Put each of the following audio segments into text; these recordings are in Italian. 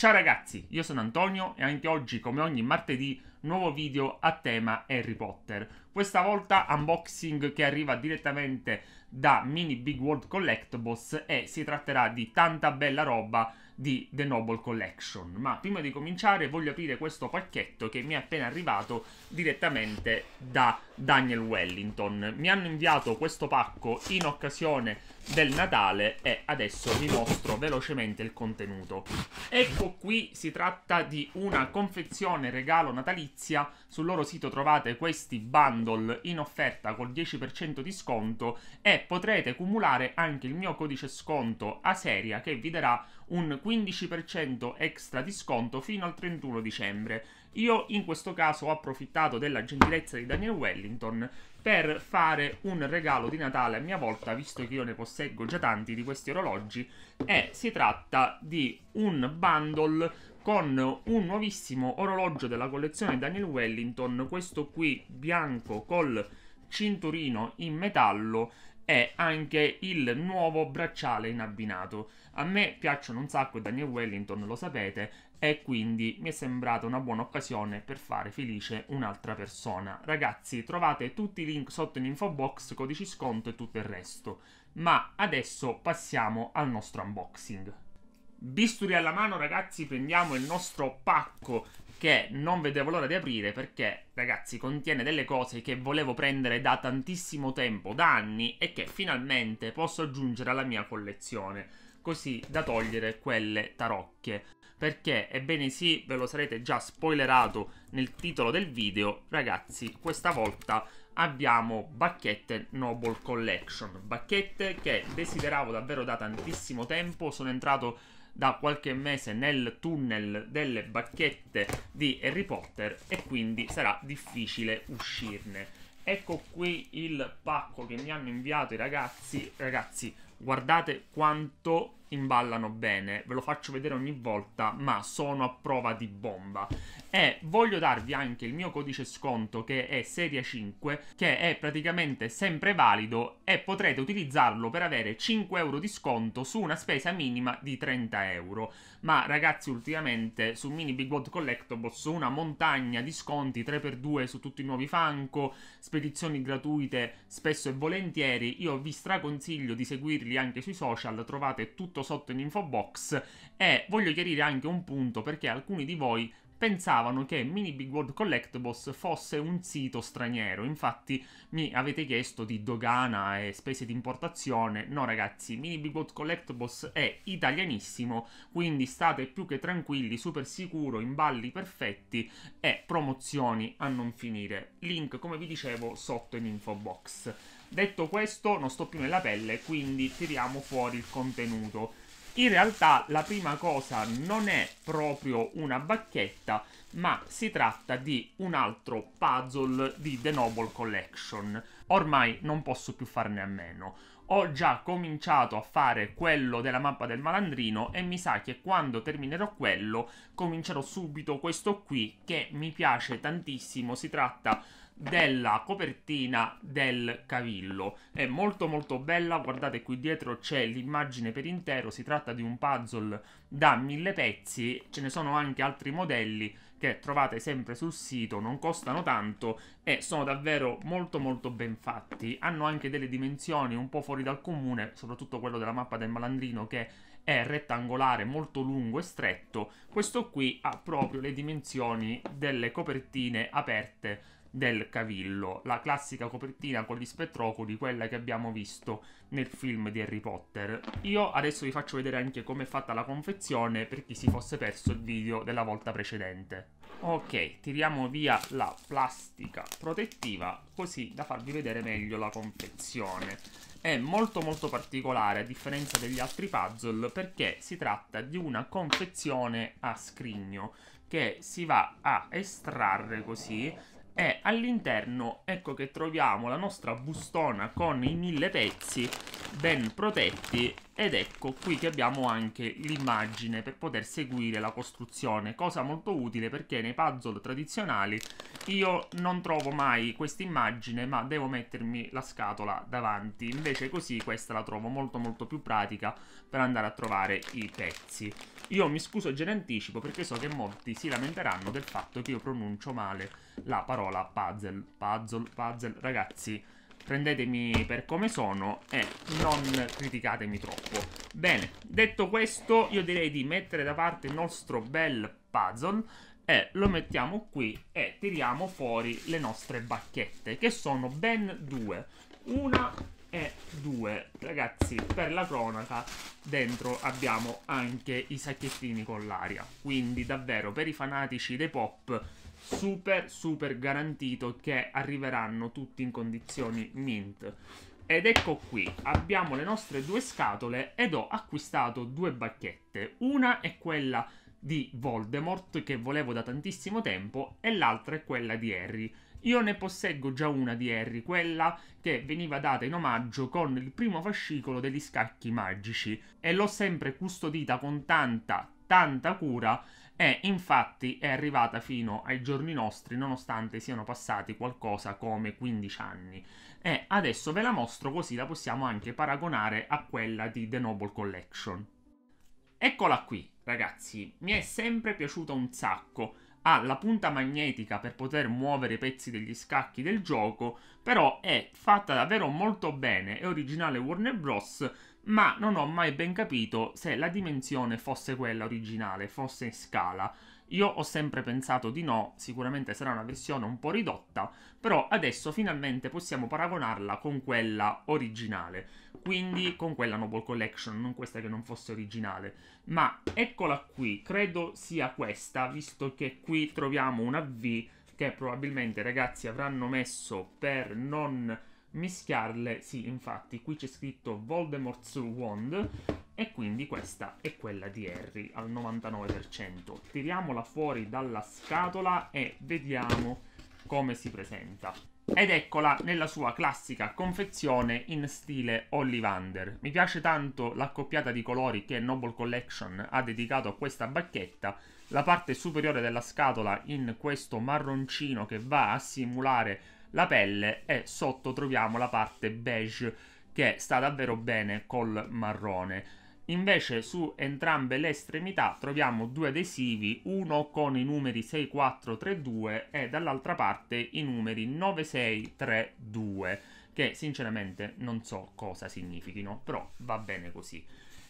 Ciao ragazzi, io sono Antonio e anche oggi, come ogni martedì, nuovo video a tema Harry Potter. Questa volta unboxing che arriva direttamente da Mini Big World Collectibles e si tratterà di tanta bella roba di The Noble Collection. Ma prima di cominciare voglio aprire questo pacchetto che mi è appena arrivato direttamente da Daniel Wellington. Mi hanno inviato questo pacco in occasione del Natale e adesso vi mostro velocemente il contenuto. Ecco qui si tratta di una confezione regalo natalizia, sul loro sito trovate questi bundle in offerta col 10% di sconto e potrete cumulare anche il mio codice sconto a seria che vi darà un 15% extra di sconto fino al 31 dicembre. Io in questo caso ho approfittato della gentilezza di Daniel Wellington per fare un regalo di Natale a mia volta, visto che io ne posseggo già tanti di questi orologi, e si tratta di un bundle con un nuovissimo orologio della collezione Daniel Wellington, questo qui bianco col cinturino in metallo è anche il nuovo bracciale in abbinato. A me piacciono un sacco Daniel Wellington, lo sapete, e quindi mi è sembrata una buona occasione per fare felice un'altra persona. Ragazzi, trovate tutti i link sotto in info box, codici sconto e tutto il resto. Ma adesso passiamo al nostro unboxing. Bisturi alla mano, ragazzi, prendiamo il nostro pacco che non vedevo l'ora di aprire perché, ragazzi, contiene delle cose che volevo prendere da tantissimo tempo, da anni, e che finalmente posso aggiungere alla mia collezione, così da togliere quelle tarocche. Perché, ebbene sì, ve lo sarete già spoilerato nel titolo del video, ragazzi, questa volta abbiamo bacchette Noble Collection. Bacchette che desideravo davvero da tantissimo tempo, sono entrato da qualche mese nel tunnel delle bacchette di Harry Potter e quindi sarà difficile uscirne. Ecco qui il pacco che mi hanno inviato i ragazzi. Ragazzi, guardate quanto imballano bene, ve lo faccio vedere ogni volta, ma sono a prova di bomba. E voglio darvi anche il mio codice sconto che è serie 5, che è praticamente sempre valido e potrete utilizzarlo per avere 5 euro di sconto su una spesa minima di 30 euro. Ma ragazzi, ultimamente su Mini Big World Collectibles una montagna di sconti 3x2 su tutti i nuovi Funko, spedizioni gratuite spesso e volentieri. Io vi straconsiglio di seguirli anche sui social, trovate tutto tutto sotto in info box e voglio chiarire anche un punto perché alcuni di voi pensavano che Mini Big World Collectibles fosse un sito straniero. Infatti mi avete chiesto di dogana e spese di importazione. No ragazzi, Mini Big World Collectibles è italianissimo, quindi state più che tranquilli, super sicuro, in balli perfetti e promozioni a non finire. Link come vi dicevo sotto in info box. Detto questo, non sto più nella pelle, quindi tiriamo fuori il contenuto. In realtà la prima cosa non è proprio una bacchetta, ma si tratta di un altro puzzle di The Noble Collection. Ormai non posso più farne a meno. Ho già cominciato a fare quello della mappa del malandrino e mi sa che quando terminerò quello comincerò subito questo qui che mi piace tantissimo. Si tratta della copertina del cavillo. È molto molto bella, guardate qui dietro c'è l'immagine per intero, si tratta di un puzzle da mille pezzi, ce ne sono anche altri modelli che trovate sempre sul sito, non costano tanto e sono davvero molto molto ben fatti. Hanno anche delle dimensioni un po' fuori dal comune, soprattutto quello della mappa del malandrino che è rettangolare, molto lungo e stretto. Questo qui ha proprio le dimensioni delle copertine aperte del Cavillo, la classica copertina con gli spettrocoli, quella che abbiamo visto nel film di Harry Potter. Io adesso vi faccio vedere anche come è fatta la confezione per chi si fosse perso il video della volta precedente. Ok, tiriamo via la plastica protettiva così da farvi vedere meglio la confezione. È molto molto particolare a differenza degli altri puzzle perché si tratta di una confezione a scrigno che si va a estrarre così e all'interno ecco che troviamo la nostra bustona con i mille pezzi ben protetti ed ecco qui che abbiamo anche l'immagine per poter seguire la costruzione cosa molto utile perché nei puzzle tradizionali io non trovo mai questa immagine ma devo mettermi la scatola davanti invece così questa la trovo molto molto più pratica per andare a trovare i pezzi io mi scuso già in anticipo perché so che molti si lamenteranno del fatto che io pronuncio male la parola puzzle. Puzzle, puzzle. Ragazzi, prendetemi per come sono e non criticatemi troppo. Bene, detto questo, io direi di mettere da parte il nostro bel puzzle e lo mettiamo qui e tiriamo fuori le nostre bacchette, che sono ben due. Una e 2 ragazzi per la cronaca dentro abbiamo anche i sacchettini con l'aria quindi davvero per i fanatici dei pop super super garantito che arriveranno tutti in condizioni mint ed ecco qui, abbiamo le nostre due scatole ed ho acquistato due bacchette. Una è quella di Voldemort che volevo da tantissimo tempo e l'altra è quella di Harry. Io ne posseggo già una di Harry, quella che veniva data in omaggio con il primo fascicolo degli scacchi magici e l'ho sempre custodita con tanta, tanta cura e infatti è arrivata fino ai giorni nostri nonostante siano passati qualcosa come 15 anni. E adesso ve la mostro così la possiamo anche paragonare a quella di The Noble Collection. Eccola qui, ragazzi, mi è sempre piaciuta un sacco ha la punta magnetica per poter muovere i pezzi degli scacchi del gioco, però è fatta davvero molto bene, è originale Warner Bros., ma non ho mai ben capito se la dimensione fosse quella originale, fosse in scala. Io ho sempre pensato di no, sicuramente sarà una versione un po' ridotta, però adesso finalmente possiamo paragonarla con quella originale, quindi con quella Noble Collection, non questa che non fosse originale. Ma eccola qui, credo sia questa, visto che qui troviamo una V che probabilmente i ragazzi avranno messo per non mischiarle. Sì, infatti, qui c'è scritto Voldemort's Wand e quindi questa è quella di Harry al 99%. Tiriamola fuori dalla scatola e vediamo come si presenta. Ed eccola nella sua classica confezione in stile Ollivander. Mi piace tanto l'accoppiata di colori che Noble Collection ha dedicato a questa bacchetta, la parte superiore della scatola in questo marroncino che va a simulare la pelle e sotto troviamo la parte beige che sta davvero bene col marrone. Invece su entrambe le estremità troviamo due adesivi, uno con i numeri 6432 e dall'altra parte i numeri 9632, che sinceramente non so cosa significhino, però va bene così.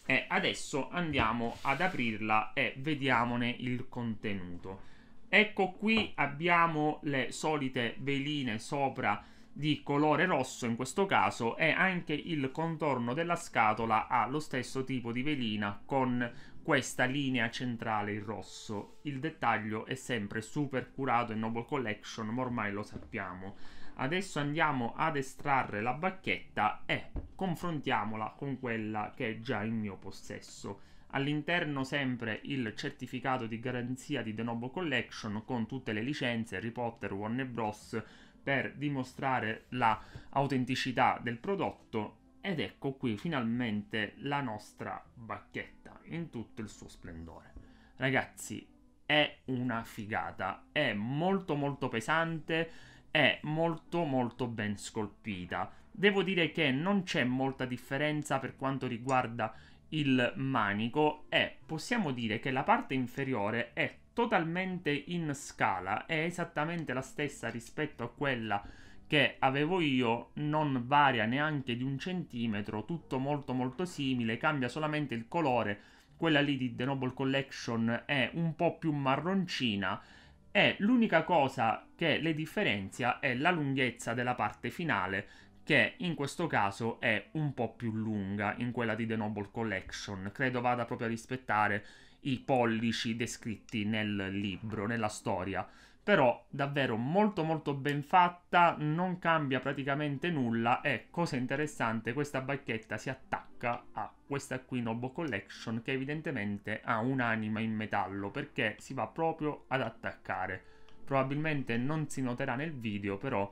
E adesso andiamo ad aprirla e vediamone il contenuto. Ecco qui abbiamo le solite veline sopra di colore rosso in questo caso e anche il contorno della scatola ha lo stesso tipo di velina con questa linea centrale in rosso. Il dettaglio è sempre super curato in Noble Collection, ma ormai lo sappiamo. Adesso andiamo ad estrarre la bacchetta e confrontiamola con quella che è già in mio possesso. All'interno sempre il certificato di garanzia di The Noble Collection con tutte le licenze Harry Potter, Warner Bros., per dimostrare l'autenticità la del prodotto ed ecco qui finalmente la nostra bacchetta in tutto il suo splendore. Ragazzi, è una figata, è molto molto pesante, è molto molto ben scolpita. Devo dire che non c'è molta differenza per quanto riguarda il manico e possiamo dire che la parte inferiore è totalmente in scala, è esattamente la stessa rispetto a quella che avevo io, non varia neanche di un centimetro, tutto molto molto simile, cambia solamente il colore, quella lì di The Noble Collection è un po' più marroncina e l'unica cosa che le differenzia è la lunghezza della parte finale che in questo caso è un po' più lunga in quella di The Noble Collection, credo vada proprio a rispettare i pollici descritti nel libro, nella storia. Però davvero molto molto ben fatta, non cambia praticamente nulla e cosa interessante, questa bacchetta si attacca a questa qui Nobo Collection che evidentemente ha un'anima in metallo perché si va proprio ad attaccare. Probabilmente non si noterà nel video, però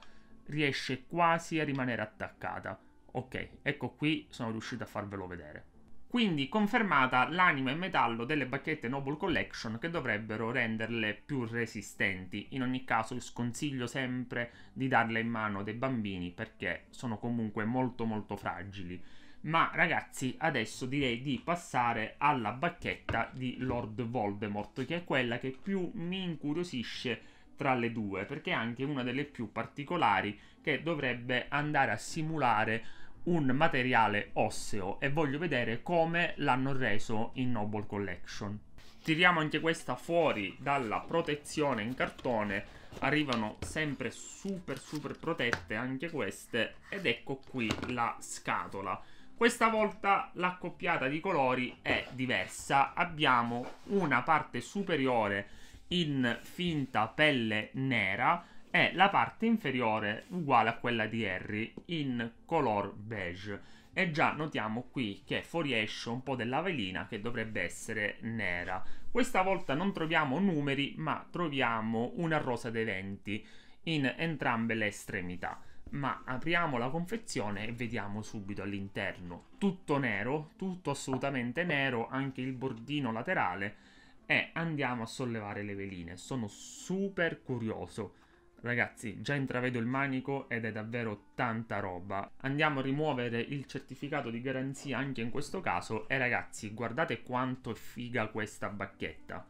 riesce quasi a rimanere attaccata. Ok, ecco qui sono riuscito a farvelo vedere. Quindi confermata l'anima in metallo delle bacchette Noble Collection che dovrebbero renderle più resistenti. In ogni caso sconsiglio sempre di darle in mano dei bambini perché sono comunque molto molto fragili. Ma ragazzi adesso direi di passare alla bacchetta di Lord Voldemort che è quella che più mi incuriosisce tra le due perché è anche una delle più particolari che dovrebbe andare a simulare un materiale osseo e voglio vedere come l'hanno reso in Noble Collection. Tiriamo anche questa fuori dalla protezione in cartone, arrivano sempre super super protette anche queste ed ecco qui la scatola. Questa volta l'accoppiata di colori è diversa, abbiamo una parte superiore in finta pelle nera è la parte inferiore uguale a quella di Harry in color beige. E già notiamo qui che fuoriesce un po' della velina che dovrebbe essere nera. Questa volta non troviamo numeri ma troviamo una rosa dei venti in entrambe le estremità. Ma apriamo la confezione e vediamo subito all'interno. Tutto nero, tutto assolutamente nero, anche il bordino laterale. E andiamo a sollevare le veline. Sono super curioso Ragazzi, già intravedo il manico ed è davvero tanta roba. Andiamo a rimuovere il certificato di garanzia anche in questo caso e ragazzi, guardate quanto è figa questa bacchetta.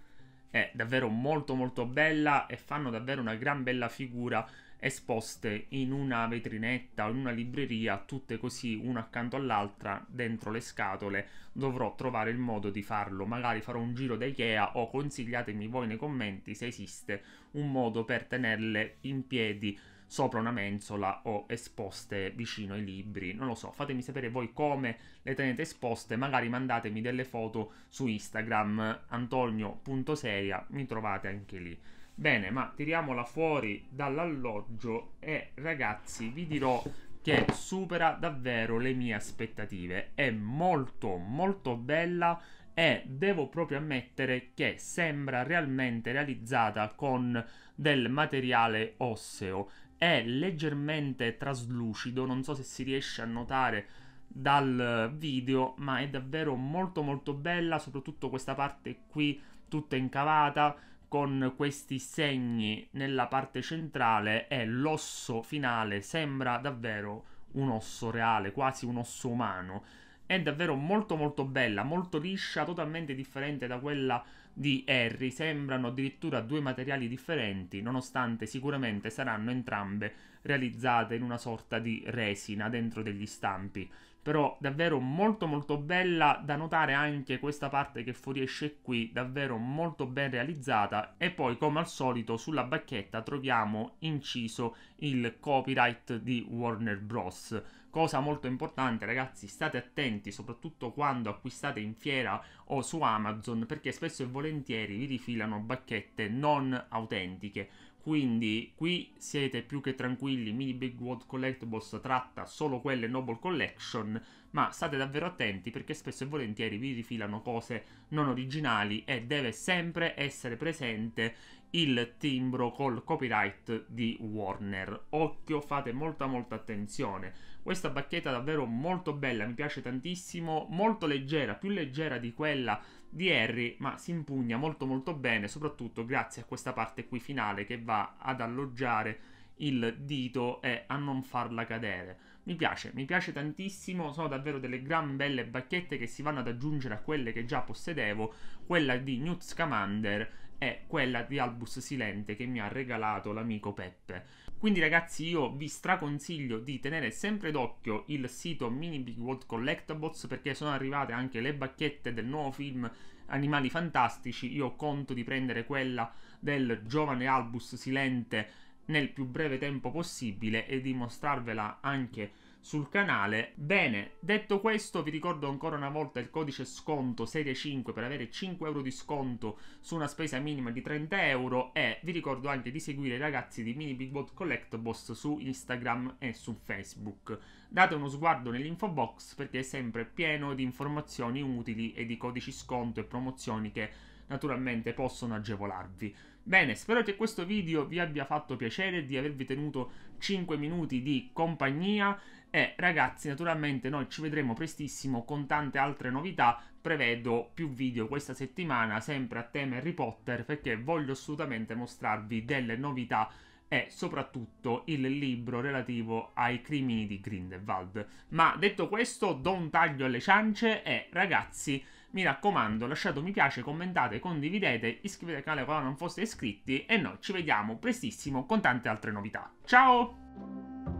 È davvero molto molto bella e fanno davvero una gran bella figura esposte in una vetrinetta o in una libreria, tutte così una accanto all'altra, dentro le scatole. Dovrò trovare il modo di farlo, magari farò un giro da Ikea o consigliatemi voi nei commenti se esiste un modo per tenerle in piedi sopra una mensola o esposte vicino ai libri. Non lo so, fatemi sapere voi come le tenete esposte, magari mandatemi delle foto su Instagram antonio.seria, mi trovate anche lì. Bene, ma tiriamola fuori dall'alloggio e ragazzi vi dirò che supera davvero le mie aspettative. È molto molto bella e devo proprio ammettere che sembra realmente realizzata con del materiale osseo. È leggermente traslucido, non so se si riesce a notare dal video, ma è davvero molto molto bella, soprattutto questa parte qui tutta incavata con questi segni nella parte centrale e l'osso finale sembra davvero un osso reale, quasi un osso umano. È davvero molto molto bella, molto liscia, totalmente differente da quella di Harry, sembrano addirittura due materiali differenti, nonostante sicuramente saranno entrambe realizzate in una sorta di resina dentro degli stampi però davvero molto molto bella da notare anche questa parte che fuoriesce qui davvero molto ben realizzata e poi come al solito sulla bacchetta troviamo inciso il copyright di Warner Bros cosa molto importante ragazzi state attenti soprattutto quando acquistate in fiera o su Amazon perché spesso e volentieri vi rifilano bacchette non autentiche quindi qui siete più che tranquilli, Mini Big World Collectibles tratta solo quelle Noble Collection, ma state davvero attenti perché spesso e volentieri vi rifilano cose non originali e deve sempre essere presente il timbro col copyright di Warner. Occhio, fate molta molta attenzione. Questa bacchetta è davvero molto bella, mi piace tantissimo, molto leggera, più leggera di quella di Harry, ma si impugna molto molto bene, soprattutto grazie a questa parte qui finale che va ad alloggiare il dito e a non farla cadere. Mi piace, mi piace tantissimo, sono davvero delle gran belle bacchette che si vanno ad aggiungere a quelle che già possedevo, quella di Newt Scamander è quella di Albus Silente che mi ha regalato l'amico Peppe. Quindi ragazzi io vi straconsiglio di tenere sempre d'occhio il sito Mini Big World Collectibles perché sono arrivate anche le bacchette del nuovo film Animali Fantastici, io conto di prendere quella del giovane Albus Silente nel più breve tempo possibile e di mostrarvela anche sul canale. Bene, detto questo vi ricordo ancora una volta il codice sconto serie 5 per avere 5 euro di sconto su una spesa minima di 30 euro e vi ricordo anche di seguire i ragazzi di Mini Big Bot Collectables su Instagram e su Facebook. Date uno sguardo nell'info box perché è sempre pieno di informazioni utili e di codici sconto e promozioni che naturalmente possono agevolarvi. Bene, spero che questo video vi abbia fatto piacere di avervi tenuto 5 minuti di compagnia e eh, ragazzi, naturalmente noi ci vedremo prestissimo con tante altre novità. Prevedo più video questa settimana, sempre a tema Harry Potter, perché voglio assolutamente mostrarvi delle novità e soprattutto il libro relativo ai crimini di Grindelwald. Ma detto questo, do un taglio alle ciance e ragazzi, mi raccomando, lasciate un mi piace, commentate, condividete, iscrivetevi al canale quando non foste iscritti e noi ci vediamo prestissimo con tante altre novità. Ciao!